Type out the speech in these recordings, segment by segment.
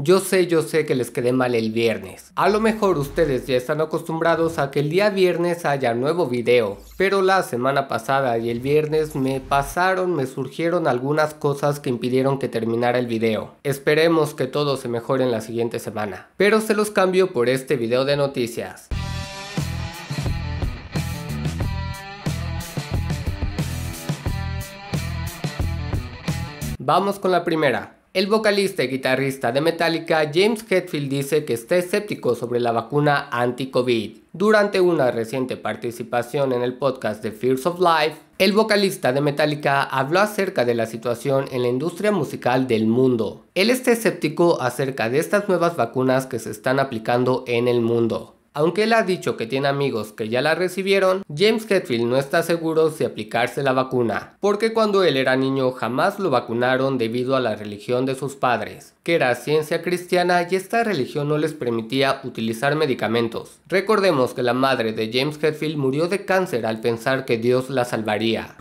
Yo sé, yo sé que les quedé mal el viernes. A lo mejor ustedes ya están acostumbrados a que el día viernes haya nuevo video, pero la semana pasada y el viernes me pasaron, me surgieron algunas cosas que impidieron que terminara el video. Esperemos que todo se mejore en la siguiente semana. Pero se los cambio por este video de noticias. Vamos con la primera. El vocalista y guitarrista de Metallica, James Hetfield, dice que está escéptico sobre la vacuna anti-COVID. Durante una reciente participación en el podcast de Fears of Life, el vocalista de Metallica habló acerca de la situación en la industria musical del mundo. Él está escéptico acerca de estas nuevas vacunas que se están aplicando en el mundo. Aunque él ha dicho que tiene amigos que ya la recibieron, James Hetfield no está seguro si aplicarse la vacuna, porque cuando él era niño jamás lo vacunaron debido a la religión de sus padres, que era ciencia cristiana y esta religión no les permitía utilizar medicamentos. Recordemos que la madre de James Hetfield murió de cáncer al pensar que Dios la salvaría.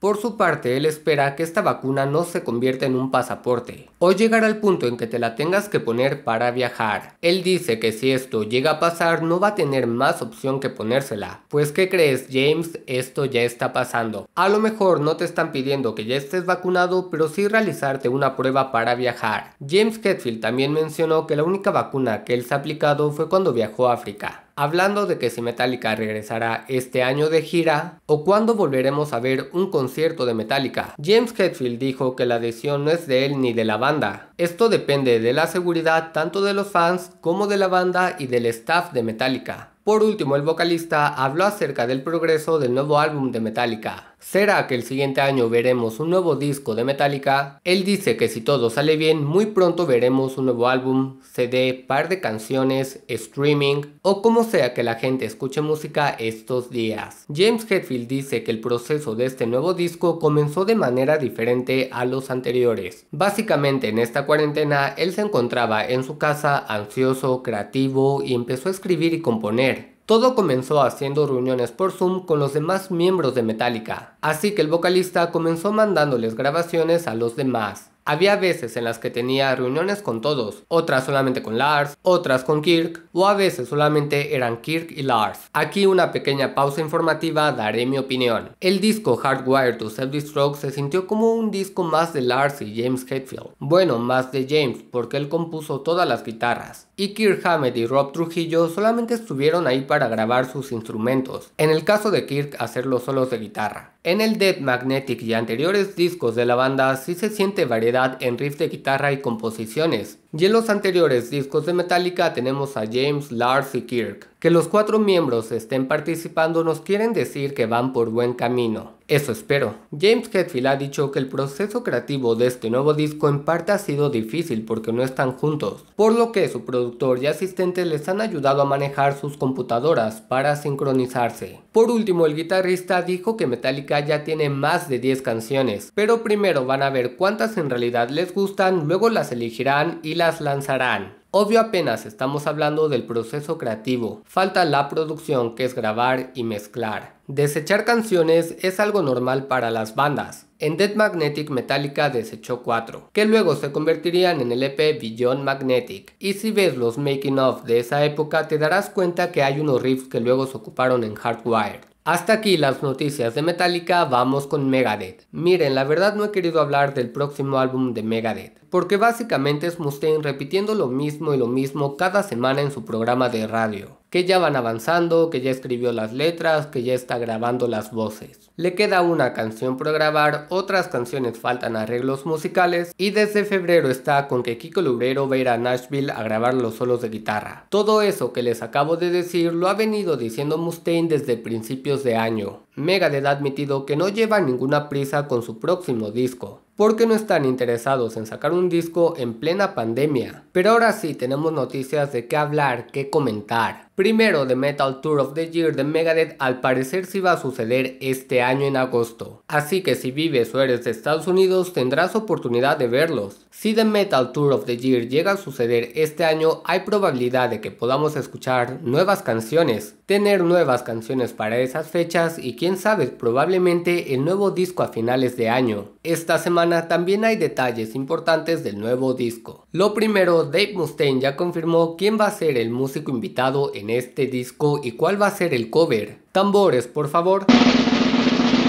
Por su parte, él espera que esta vacuna no se convierta en un pasaporte o llegar al punto en que te la tengas que poner para viajar. Él dice que si esto llega a pasar no va a tener más opción que ponérsela. Pues ¿qué crees James? Esto ya está pasando. A lo mejor no te están pidiendo que ya estés vacunado, pero sí realizarte una prueba para viajar. James Hetfield también mencionó que la única vacuna que él se ha aplicado fue cuando viajó a África hablando de que si Metallica regresará este año de gira o cuándo volveremos a ver un concierto de Metallica. James Hetfield dijo que la decisión no es de él ni de la banda. Esto depende de la seguridad tanto de los fans como de la banda y del staff de Metallica. Por último, el vocalista habló acerca del progreso del nuevo álbum de Metallica. ¿Será que el siguiente año veremos un nuevo disco de Metallica? Él dice que si todo sale bien, muy pronto veremos un nuevo álbum, CD, par de canciones, streaming o como sea que la gente escuche música estos días. James Hetfield dice que el proceso de este nuevo disco comenzó de manera diferente a los anteriores. Básicamente en esta cuarentena él se encontraba en su casa ansioso, creativo y empezó a escribir y componer. Todo comenzó haciendo reuniones por Zoom con los demás miembros de Metallica, así que el vocalista comenzó mandándoles grabaciones a los demás. Había veces en las que tenía reuniones con todos, otras solamente con Lars, otras con Kirk, o a veces solamente eran Kirk y Lars. Aquí una pequeña pausa informativa daré mi opinión. El disco Hardwired to Self-Destruct se sintió como un disco más de Lars y James Hetfield. Bueno, más de James, porque él compuso todas las guitarras. Y Kirk Hammett y Rob Trujillo solamente estuvieron ahí para grabar sus instrumentos. En el caso de Kirk, hacer los solos de guitarra. En el Dead Magnetic y anteriores discos de la banda sí se siente variedad en riff de guitarra y composiciones. Y en los anteriores discos de Metallica tenemos a James, Lars y Kirk. Que los cuatro miembros estén participando nos quieren decir que van por buen camino. Eso espero. James Hetfield ha dicho que el proceso creativo de este nuevo disco en parte ha sido difícil porque no están juntos, por lo que su productor y asistente les han ayudado a manejar sus computadoras para sincronizarse. Por último, el guitarrista dijo que Metallica ya tiene más de 10 canciones, pero primero van a ver cuántas en realidad les gustan, luego las elegirán y las lanzarán. Obvio apenas estamos hablando del proceso creativo, falta la producción que es grabar y mezclar. Desechar canciones es algo normal para las bandas. En Dead Magnetic Metallica desechó 4, que luego se convertirían en el EP Beyond Magnetic. Y si ves los making of de esa época te darás cuenta que hay unos riffs que luego se ocuparon en Hardwired. Hasta aquí las noticias de Metallica, vamos con Megadeth. Miren, la verdad no he querido hablar del próximo álbum de Megadeth porque básicamente es Mustaine repitiendo lo mismo y lo mismo cada semana en su programa de radio. Que ya van avanzando, que ya escribió las letras, que ya está grabando las voces. Le queda una canción por grabar, otras canciones faltan arreglos musicales y desde febrero está con que Kiko Lubrero va a ir a Nashville a grabar los solos de guitarra. Todo eso que les acabo de decir lo ha venido diciendo Mustaine desde principios de año. Megadeth ha admitido que no lleva ninguna prisa con su próximo disco, porque no están interesados en sacar un disco en plena pandemia. Pero ahora sí tenemos noticias de qué hablar, qué comentar primero The Metal Tour of the Year de Megadeth al parecer sí va a suceder este año en agosto, así que si vives o eres de Estados Unidos tendrás oportunidad de verlos. Si The Metal Tour of the Year llega a suceder este año hay probabilidad de que podamos escuchar nuevas canciones, tener nuevas canciones para esas fechas y quién sabe probablemente el nuevo disco a finales de año. Esta semana también hay detalles importantes del nuevo disco. Lo primero, Dave Mustaine ya confirmó quién va a ser el músico invitado en este disco y cuál va a ser el cover. Tambores, por favor.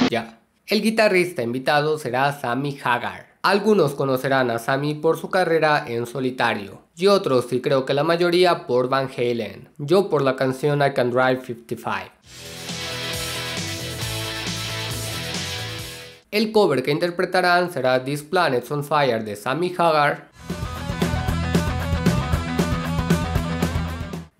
Ya. El guitarrista invitado será Sammy Hagar. Algunos conocerán a Sammy por su carrera en solitario y otros, y creo que la mayoría, por Van Halen. Yo por la canción I Can Drive 55. El cover que interpretarán será This Planet's on Fire de Sammy Hagar.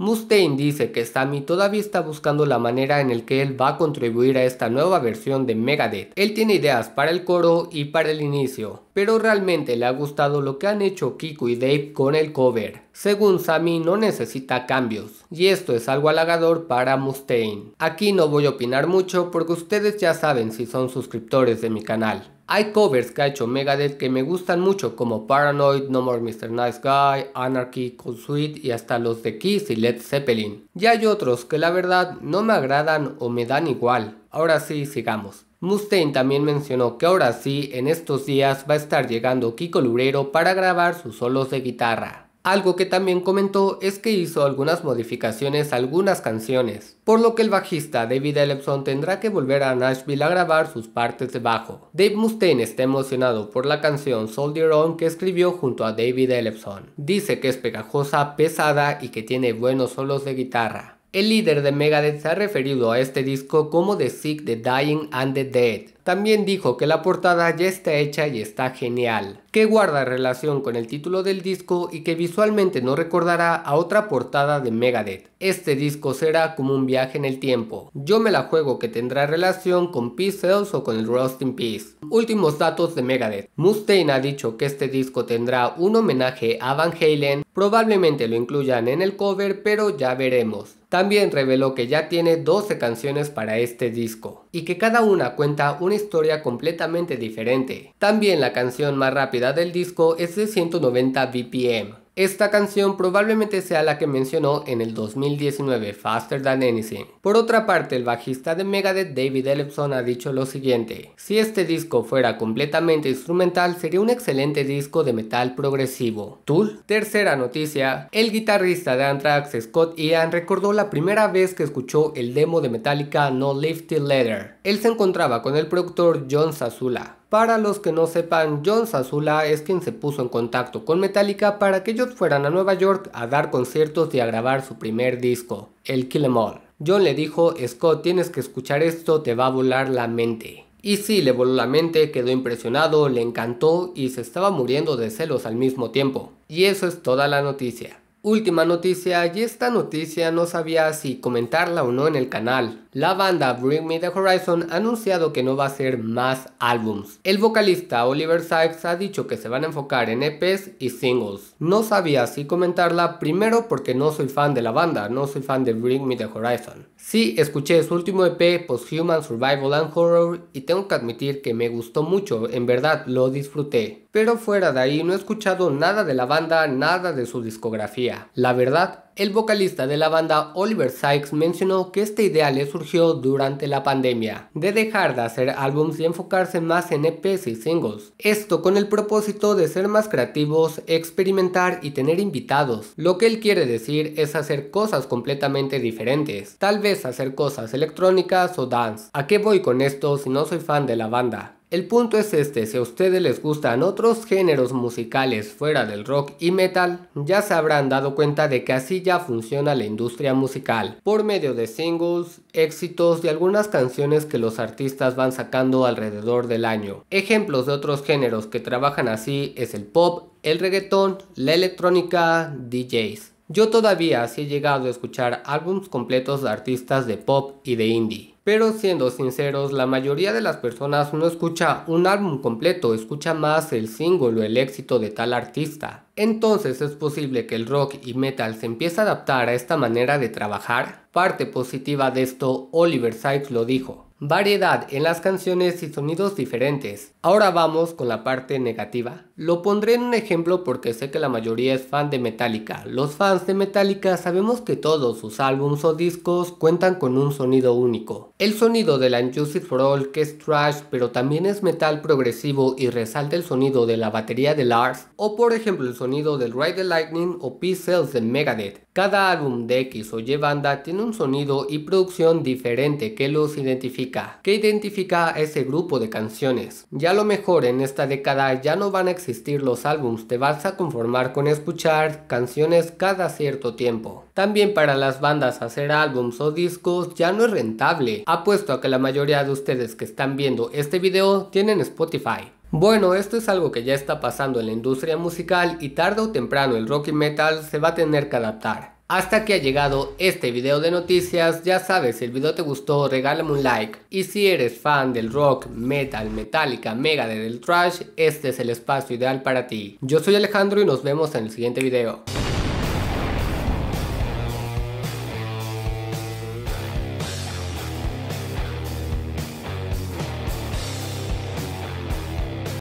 Mustaine dice que Sammy todavía está buscando la manera en el que él va a contribuir a esta nueva versión de Megadeth. Él tiene ideas para el coro y para el inicio, pero realmente le ha gustado lo que han hecho Kiko y Dave con el cover. Según Sammy no necesita cambios, y esto es algo halagador para Mustaine. Aquí no voy a opinar mucho porque ustedes ya saben si son suscriptores de mi canal. Hay covers que ha hecho Megadeth que me gustan mucho como Paranoid, No More Mr. Nice Guy, Anarchy, Cold y hasta los de Kiss y Led Zeppelin. Y hay otros que la verdad no me agradan o me dan igual. Ahora sí, sigamos. Mustaine también mencionó que ahora sí, en estos días va a estar llegando Kiko Lurero para grabar sus solos de guitarra. Algo que también comentó es que hizo algunas modificaciones a algunas canciones, por lo que el bajista David Ellison tendrá que volver a Nashville a grabar sus partes de bajo. Dave Mustaine está emocionado por la canción Soldier On que escribió junto a David Ellefson. Dice que es pegajosa, pesada y que tiene buenos solos de guitarra. El líder de Megadeth se ha referido a este disco como The Sick, The Dying and The Dead. También dijo que la portada ya está hecha y está genial, que guarda relación con el título del disco y que visualmente no recordará a otra portada de Megadeth. Este disco será como un viaje en el tiempo. Yo me la juego que tendrá relación con Peace o con el Rust in Peace. Últimos datos de Megadeth. Mustaine ha dicho que este disco tendrá un homenaje a Van Halen, probablemente lo incluyan en el cover, pero ya veremos. También reveló que ya tiene 12 canciones para este disco y que cada una cuenta una historia completamente diferente. También la canción más rápida del disco es de 190 BPM, esta canción probablemente sea la que mencionó en el 2019 Faster Than Anything. Por otra parte, el bajista de Megadeth David Ellefson ha dicho lo siguiente, si este disco fuera completamente instrumental sería un excelente disco de metal progresivo. Tool. Tercera noticia, el guitarrista de Anthrax Scott Ian recordó la primera vez que escuchó el demo de Metallica No Lift Leather Leather. Él se encontraba con el productor John Sazula. Para los que no sepan, John Sazula es quien se puso en contacto con Metallica para que ellos fueran a Nueva York a dar conciertos y a grabar su primer disco, el Kill Em All. John le dijo, Scott, tienes que escuchar esto, te va a volar la mente. Y sí, le voló la mente, quedó impresionado, le encantó y se estaba muriendo de celos al mismo tiempo. Y eso es toda la noticia. Última noticia, y esta noticia no sabía si comentarla o no en el canal, la banda Bring Me the Horizon ha anunciado que no va a hacer más álbums. El vocalista Oliver Sykes ha dicho que se van a enfocar en EPs y singles. No sabía si comentarla primero porque no soy fan de la banda, no soy fan de Bring Me the Horizon. Sí, escuché su último EP, Post Human Survival and Horror, y tengo que admitir que me gustó mucho, en verdad lo disfruté. Pero fuera de ahí no he escuchado nada de la banda, nada de su discografía. La verdad, el vocalista de la banda Oliver Sykes mencionó que esta idea le surgió durante la pandemia, de dejar de hacer álbums y enfocarse más en EPs y singles. Esto con el propósito de ser más creativos, experimentar y tener invitados. Lo que él quiere decir es hacer cosas completamente diferentes, tal vez hacer cosas electrónicas o dance. ¿A qué voy con esto si no soy fan de la banda? El punto es este, si a ustedes les gustan otros géneros musicales fuera del rock y metal, ya se habrán dado cuenta de que así ya funciona la industria musical, por medio de singles, éxitos y algunas canciones que los artistas van sacando alrededor del año. Ejemplos de otros géneros que trabajan así es el pop, el reggaetón, la electrónica, DJs. Yo todavía sí he llegado a escuchar álbums completos de artistas de pop y de indie. Pero siendo sinceros, la mayoría de las personas no escucha un álbum completo, escucha más el single o el éxito de tal artista. Entonces es posible que el rock y metal se empiece a adaptar a esta manera de trabajar. Parte positiva de esto, Oliver Sykes lo dijo. Variedad en las canciones y sonidos diferentes. Ahora vamos con la parte negativa. Lo pondré en un ejemplo porque sé que la mayoría es fan de Metallica. Los fans de Metallica sabemos que todos sus álbums o discos cuentan con un sonido único. El sonido de la Unjustice for All que es trash pero también es metal progresivo y resalta el sonido de la batería de Lars o por ejemplo el sonido del Ride the Lightning o P-Cells de Megadeth. Cada álbum de X o Y banda tiene un sonido y producción diferente que los identifica, que identifica a ese grupo de canciones. Ya lo mejor en esta década ya no van a existir los álbums, te vas a conformar con escuchar canciones cada cierto tiempo. También para las bandas hacer álbums o discos ya no es rentable, apuesto a que la mayoría de ustedes que están viendo este video tienen Spotify. Bueno, esto es algo que ya está pasando en la industria musical y tarde o temprano el rock y metal se va a tener que adaptar. Hasta que ha llegado este video de noticias, ya sabes, si el video te gustó, regálame un like. Y si eres fan del rock, metal, metálica, mega del trash, este es el espacio ideal para ti. Yo soy Alejandro y nos vemos en el siguiente video.